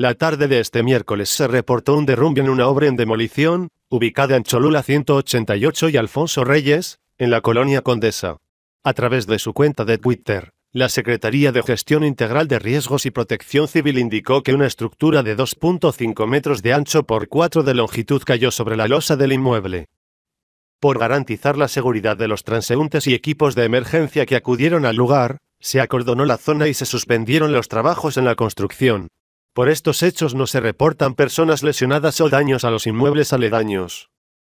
La tarde de este miércoles se reportó un derrumbe en una obra en demolición, ubicada en Cholula 188 y Alfonso Reyes, en la colonia Condesa. A través de su cuenta de Twitter, la Secretaría de Gestión Integral de Riesgos y Protección Civil indicó que una estructura de 2.5 metros de ancho por 4 de longitud cayó sobre la losa del inmueble. Por garantizar la seguridad de los transeúntes y equipos de emergencia que acudieron al lugar, se acordonó la zona y se suspendieron los trabajos en la construcción. Por estos hechos no se reportan personas lesionadas o daños a los inmuebles aledaños.